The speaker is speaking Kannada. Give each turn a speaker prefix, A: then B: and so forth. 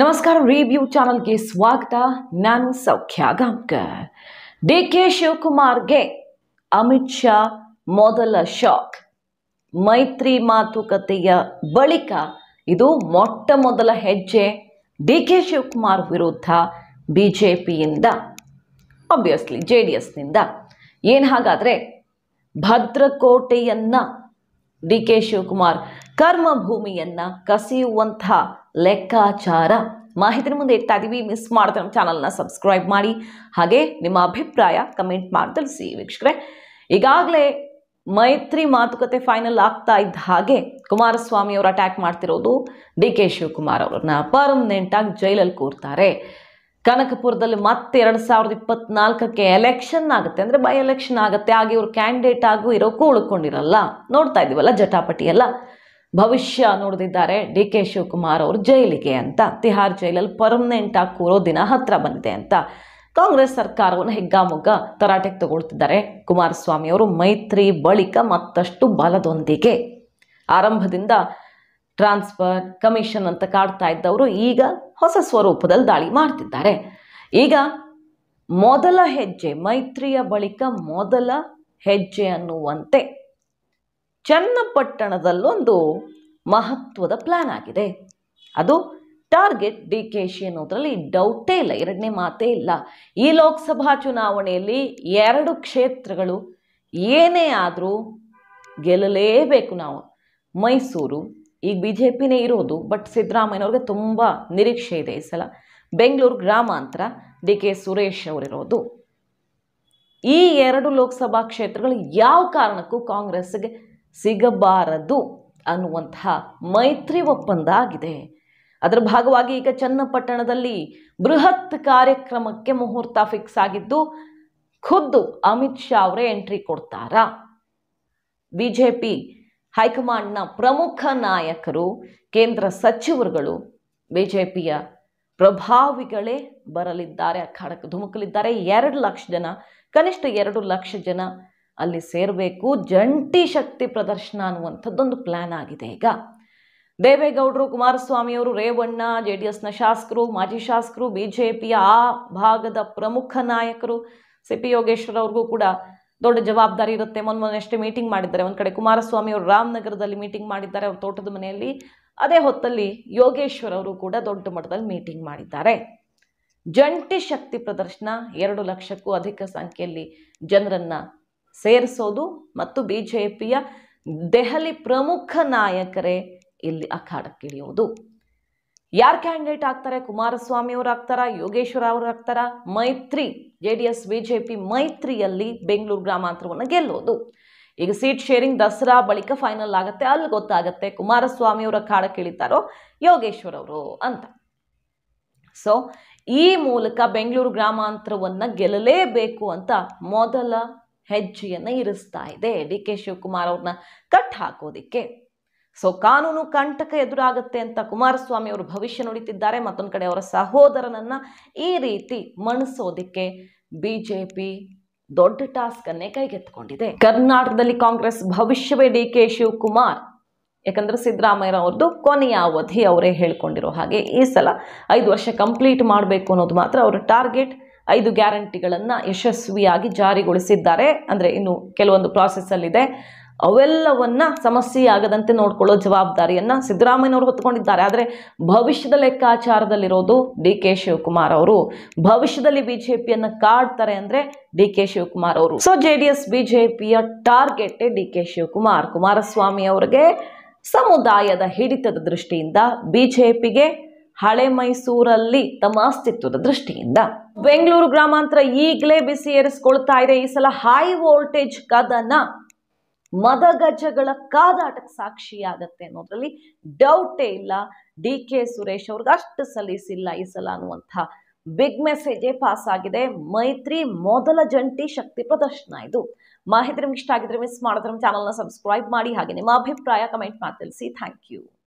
A: ನಮಸ್ಕಾರ ರಿವ್ಯೂ ಚಾನಲ್ಗೆ ಸ್ವಾಗತ ನಾನು ಸೌಖ್ಯ ಗಾಂಕರ್ ಡಿ ಕೆ ಶಿವಕುಮಾರ್ಗೆ ಅಮಿತ್ ಶಾ ಮೊದಲ ಶಾಕ್ ಮೈತ್ರಿ ಮಾತುಕತೆಯ ಬಳಿಕ ಇದು ಮೊಟ್ಟ ಮೊದಲ ಹೆಜ್ಜೆ ಡಿ ಕೆ ಶಿವಕುಮಾರ್ ವಿರುದ್ಧ ಬಿ ಜೆ ಪಿಯಿಂದ ಆಬ್ವಿಯಸ್ಲಿ ಜೆ ಡಿ ಎಸ್ನಿಂದ ಏನು ಹಾಗಾದರೆ ಭದ್ರಕೋಟೆಯನ್ನು ಡಿ ಕೆ ಶಿವಕುಮಾರ್ ಕರ್ಮಭೂಮಿಯನ್ನು ಕಸಿಯುವಂಥ ಲೆಕ್ಕಾಚಾರ ಮಾಹಿತಿನ ಮುಂದೆ ಇಡ್ತಾ ಇದ್ದೀವಿ ಮಿಸ್ ಮಾಡಿದ್ರೆ ನಮ್ಮ ಚಾನಲ್ನ ಸಬ್ಸ್ಕ್ರೈಬ್ ಮಾಡಿ ಹಾಗೆ ನಿಮ್ಮ ಅಭಿಪ್ರಾಯ ಕಮೆಂಟ್ ಮಾಡಿ ತಿಳಿಸಿ ವೀಕ್ಷಕರೆ ಈಗಾಗಲೇ ಮೈತ್ರಿ ಮಾತುಕತೆ ಫೈನಲ್ ಆಗ್ತಾ ಇದ್ದ ಹಾಗೆ ಕುಮಾರಸ್ವಾಮಿ ಅವರು ಅಟ್ಯಾಕ್ ಮಾಡ್ತಿರೋದು ಡಿ ಕೆ ಶಿವಕುಮಾರ್ ಅವರನ್ನ ಪರ್ಮನೆಂಟ್ ಆಗಿ ಜೈಲಲ್ಲಿ ಕೂರ್ತಾರೆ ಕನಕಪುರದಲ್ಲಿ ಮತ್ತೆ ಎರಡು ಸಾವಿರದ ಇಪ್ಪತ್ನಾಲ್ಕಕ್ಕೆ ಎಲೆಕ್ಷನ್ ಆಗುತ್ತೆ ಅಂದರೆ ಬೈ ಎಲೆಕ್ಷನ್ ಆಗುತ್ತೆ ಹಾಗೆ ಇವರು ಕ್ಯಾಂಡಿಡೇಟ್ ಆಗು ಇರೋಕ್ಕೂ ಉಳ್ಕೊಂಡಿರಲ್ಲ ನೋಡ್ತಾ ಇದ್ದೀವಲ್ಲ ಜಟಾಪಟಿ ಎಲ್ಲ ಭವಿಷ್ಯ ನೋಡಿದಿದ್ದಾರೆ ಡಿ ಕೆ ಶಿವಕುಮಾರ್ ಅವರು ಜೈಲಿಗೆ ಅಂತ ತಿಹಾರ್ ಜೈಲಲ್ಲಿ ಪರ್ಮನೆಂಟ್ ಆಗಿ ಕೂರೋ ದಿನ ಹತ್ರ ಬಂದಿದೆ ಅಂತ ಕಾಂಗ್ರೆಸ್ ಸರ್ಕಾರವನ್ನು ಹೆಗ್ಗಾಮುಗ್ಗ ತರಾಟೆಗೆ ತಗೊಳ್ತಿದ್ದಾರೆ ಕುಮಾರಸ್ವಾಮಿ ಅವರು ಮೈತ್ರಿ ಬಳಿಕ ಮತ್ತಷ್ಟು ಬಲದೊಂದಿಗೆ ಆರಂಭದಿಂದ ಟ್ರಾನ್ಸ್ಫರ್ ಕಮಿಷನ್ ಅಂತ ಕಾಡ್ತಾ ಇದ್ದವರು ಈಗ ಹೊಸ ಸ್ವರೂಪದಲ್ಲಿ ದಾಳಿ ಮಾಡ್ತಿದ್ದಾರೆ ಈಗ ಮೊದಲ ಹೆಜ್ಜೆ ಮೈತ್ರಿಯ ಬಳಿಕ ಮೊದಲ ಹೆಜ್ಜೆ ಅನ್ನುವಂತೆ ಚನ್ನಪಟ್ಟಣದಲ್ಲೊಂದು ಮಹತ್ವದ ಪ್ಲ್ಯಾನ್ ಆಗಿದೆ ಅದು ಟಾರ್ಗೆಟ್ ಡಿ ಕೆ ಶಿ ಅನ್ನೋದರಲ್ಲಿ ಡೌಟೇ ಇಲ್ಲ ಎರಡನೇ ಮಾತೇ ಇಲ್ಲ ಈ ಲೋಕಸಭಾ ಚುನಾವಣೆಯಲ್ಲಿ ಎರಡು ಕ್ಷೇತ್ರಗಳು ಏನೇ ಆದರೂ ಗೆಲ್ಲಲೇಬೇಕು ನಾವು ಮೈಸೂರು ಈಗ ಬಿ ಜೆ ಪಿನೇ ಇರೋದು ಬಟ್ ಸಿದ್ದರಾಮಯ್ಯವ್ರಿಗೆ ತುಂಬ ನಿರೀಕ್ಷೆ ಇದೆ ಈ ಸಲ ಬೆಂಗಳೂರು ಗ್ರಾಮಾಂತರ ಡಿ ಕೆ ಸುರೇಶ್ ಅವರಿರೋದು ಈ ಎರಡು ಲೋಕಸಭಾ ಕ್ಷೇತ್ರಗಳು ಯಾವ ಕಾರಣಕ್ಕೂ ಕಾಂಗ್ರೆಸ್ಗೆ ಸಿಗಬಾರದು ಅನ್ನುವಂತಹ ಮೈತ್ರಿ ಒಪ್ಪಂದ ಆಗಿದೆ ಅದರ ಭಾಗವಾಗಿ ಈಗ ಚನ್ನಪಟ್ಟಣದಲ್ಲಿ ಬೃಹತ್ ಕಾರ್ಯಕ್ರಮಕ್ಕೆ ಮುಹೂರ್ತ ಫಿಕ್ಸ್ ಆಗಿದ್ದು ಖುದ್ದು ಅಮಿತ್ ಶಾ ಅವರೇ ಎಂಟ್ರಿ ಕೊಡ್ತಾರಾ ಬಿಜೆಪಿ ಹೈಕಮಾಂಡ್ನ ಪ್ರಮುಖ ನಾಯಕರು ಕೇಂದ್ರ ಸಚಿವರುಗಳು ಬಿಜೆಪಿಯ ಪ್ರಭಾವಿಗಳೇ ಬರಲಿದ್ದಾರೆ ಅಖಾಡಕ್ಕೆ ಧುಮುಕಲಿದ್ದಾರೆ ಎರಡು ಲಕ್ಷ ಜನ ಕನಿಷ್ಠ ಎರಡು ಲಕ್ಷ ಜನ ಅಲ್ಲಿ ಸೇರಬೇಕು ಜಂಟಿ ಶಕ್ತಿ ಪ್ರದರ್ಶನ ಅನ್ನುವಂಥದ್ದೊಂದು ಪ್ಲ್ಯಾನ್ ಆಗಿದೆ ಈಗ ದೇವೇಗೌಡರು ಕುಮಾರಸ್ವಾಮಿಯವರು ರೇವಣ್ಣ ಜೆ ಡಿ ಎಸ್ನ ಶಾಸಕರು ಮಾಜಿ ಶಾಸಕರು ಬಿ ಜೆ ಪಿಯ ಆ ಭಾಗದ ಪ್ರಮುಖ ನಾಯಕರು ಸಿ ಪಿ ಅವ್ರಿಗೂ ಕೂಡ ದೊಡ್ಡ ಜವಾಬ್ದಾರಿ ಇರುತ್ತೆ ಮೊನ್ನೆ ಮೀಟಿಂಗ್ ಮಾಡಿದ್ದಾರೆ ಒಂದು ಕಡೆ ಕುಮಾರಸ್ವಾಮಿಯವರು ಅವರು ರಾಮನಗರದಲ್ಲಿ ಮೀಟಿಂಗ್ ಮಾಡಿದ್ದಾರೆ ಅವ್ರ ತೋಟದ ಮನೆಯಲ್ಲಿ ಅದೇ ಹೊತ್ತಲ್ಲಿ ಯೋಗೇಶ್ವರವರು ಅವರು ಕೂಡ ದೊಡ್ಡ ಮಟ್ಟದಲ್ಲಿ ಮೀಟಿಂಗ್ ಮಾಡಿದ್ದಾರೆ ಜಂಟಿ ಶಕ್ತಿ ಪ್ರದರ್ಶನ ಎರಡು ಲಕ್ಷಕ್ಕೂ ಅಧಿಕ ಸಂಖ್ಯೆಯಲ್ಲಿ ಜನರನ್ನು ಸೇರಿಸೋದು ಮತ್ತು ಬಿ ಜೆ ಪಿಯ ದೆಹಲಿ ಪ್ರಮುಖ ನಾಯಕರೇ ಇಲ್ಲಿ ಅಖಾಡಕ್ಕಿಳಿಯೋದು ಯಾರು ಕ್ಯಾಂಡಿಡೇಟ್ ಆಗ್ತಾರೆ ಕುಮಾರಸ್ವಾಮಿ ಅವರು ಆಗ್ತಾರಾ ಯೋಗೇಶ್ವರ ಅವರು ಆಗ್ತಾರ ಮೈತ್ರಿ J D S B J P ಮೈತ್ರಿಯಲ್ಲಿ ಬೆಂಗಳೂರು ಗ್ರಾಮಾಂತರವನ್ನು ಗೆಲ್ಲೋದು ಈಗ ಸೀಟ್ ಶೇರಿಂಗ್ ದಸರಾ ಬಳಿಕ ಫೈನಲ್ ಆಗುತ್ತೆ ಅಲ್ಲಿ ಗೊತ್ತಾಗುತ್ತೆ ಕುಮಾರಸ್ವಾಮಿ ಅವರ ಅಖಾಡಕ್ಕೆ ಯೋಗೇಶ್ವರ ಅವರು ಅಂತ ಸೊ ಈ ಮೂಲಕ ಬೆಂಗಳೂರು ಗ್ರಾಮಾಂತರವನ್ನು ಗೆಲ್ಲಲೇಬೇಕು ಅಂತ ಮೊದಲ ಹೆಜ್ಜೆಯನ್ನು ಇರಿಸ್ತಾ ಇದೆ ಡಿ ಕೆ ಶಿವಕುಮಾರ್ ಅವ್ರನ್ನ ಕಟ್ ಹಾಕೋದಿಕ್ಕೆ ಸೊ ಕಾನೂನು ಕಂಟಕ ಎದುರಾಗುತ್ತೆ ಅಂತ ಕುಮಾರಸ್ವಾಮಿ ಅವರು ಭವಿಷ್ಯ ನುಡಿತಿದ್ದಾರೆ ಮತ್ತೊಂದು ಕಡೆ ಅವರ ಸಹೋದರನನ್ನು ಈ ರೀತಿ ಮಣಿಸೋದಿಕ್ಕೆ ಬಿ ಜೆ ಪಿ ದೊಡ್ಡ ಟಾಸ್ಕ್ ಅನ್ನೇ ಕೈಗೆತ್ತಿಕೊಂಡಿದೆ ಕರ್ನಾಟಕದಲ್ಲಿ ಕಾಂಗ್ರೆಸ್ ಭವಿಷ್ಯವೇ ಡಿ ಕೆ ಶಿವಕುಮಾರ್ ಯಾಕಂದ್ರೆ ಸಿದ್ದರಾಮಯ್ಯ ಅವ್ರದ್ದು ಕೊನೆಯ ಅವಧಿ ಅವರೇ ಹೇಳ್ಕೊಂಡಿರೋ ಹಾಗೆ ಈ ಸಲ ಐದು ವರ್ಷ ಕಂಪ್ಲೀಟ್ ಮಾಡಬೇಕು ಅನ್ನೋದು ಮಾತ್ರ ಅವರ ಟಾರ್ಗೆಟ್ ಐದು ಗ್ಯಾರಂಟಿಗಳನ್ನು ಯಶಸ್ವಿಯಾಗಿ ಜಾರಿಗೊಳಿಸಿದ್ದಾರೆ ಅಂದರೆ ಇನ್ನು ಕೆಲವೊಂದು ಪ್ರಾಸೆಸ್ಸಲ್ಲಿದೆ ಅವೆಲ್ಲವನ್ನ ಸಮಸ್ಯೆ ಆಗದಂತೆ ನೋಡ್ಕೊಳ್ಳೋ ಜವಾಬ್ದಾರಿಯನ್ನು ಸಿದ್ದರಾಮಯ್ಯನವರು ಹೊತ್ಕೊಂಡಿದ್ದಾರೆ ಆದರೆ ಭವಿಷ್ಯದ ಲೆಕ್ಕಾಚಾರದಲ್ಲಿರೋದು ಡಿ ಕೆ ಶಿವಕುಮಾರ್ ಅವರು ಭವಿಷ್ಯದಲ್ಲಿ ಬಿ ಜೆ ಪಿಯನ್ನು ಕಾಡ್ತಾರೆ ಅಂದರೆ ಡಿ ಕೆ ಶಿವಕುಮಾರ್ ಅವರು so J D S B J ಪಿಯ ಟಾರ್ಗೆಟೇ ಡಿ ಕೆ ಶಿವಕುಮಾರ್ ಕುಮಾರಸ್ವಾಮಿ ಅವರಿಗೆ ಸಮುದಾಯದ ಹಿಡಿತದ ದೃಷ್ಟಿಯಿಂದ ಬಿ ಜೆ ಪಿಗೆ ಹಳೆ ಮೈಸೂರಲ್ಲಿ ತಮ್ಮ ಅಸ್ತಿತ್ವದ ದೃಷ್ಟಿಯಿಂದ ಬೆಂಗಳೂರು ಗ್ರಾಮಾಂತರ ಈಗಲೇ ಬಿಸಿ ಏರಿಸಿಕೊಳ್ತಾ ಇದೆ ಈ ಸಲ ಹೈ ವೋಲ್ಟೇಜ್ ಕದನ ಮದಗಜಗಳ ಕಾದಾಟಕ್ಕೆ ಸಾಕ್ಷಿಯಾಗತ್ತೆ ಅನ್ನೋದ್ರಲ್ಲಿ ಡೌಟೇ ಇಲ್ಲ ಡಿ ಕೆ ಸುರೇಶ್ ಅವ್ರಿಗೆ ಅಷ್ಟು ಸಲ್ಲಿಸಿಲ್ಲ ಈ ಸಲ ಅನ್ನುವಂಥ ಬಿಗ್ ಮೆಸೇಜೇ ಪಾಸ್ ಆಗಿದೆ ಮೈತ್ರಿ ಮೊದಲ ಜಂಟಿ ಶಕ್ತಿ ಪ್ರದರ್ಶನ ಇದು ಮಾಹಿತಿ ನಿಮ್ಗೆ ಇಷ್ಟ ಆಗಿದ್ರೆ ಮಿಸ್ ಮಾಡಿದ್ರೆ ಚಾನಲ್ನ ಸಬ್ಸ್ಕ್ರೈಬ್ ಮಾಡಿ ಹಾಗೆ ನಿಮ್ಮ ಅಭಿಪ್ರಾಯ ಕಮೆಂಟ್ ಮಾಡಿ ತಿಳಿಸಿ ಥ್ಯಾಂಕ್ ಯು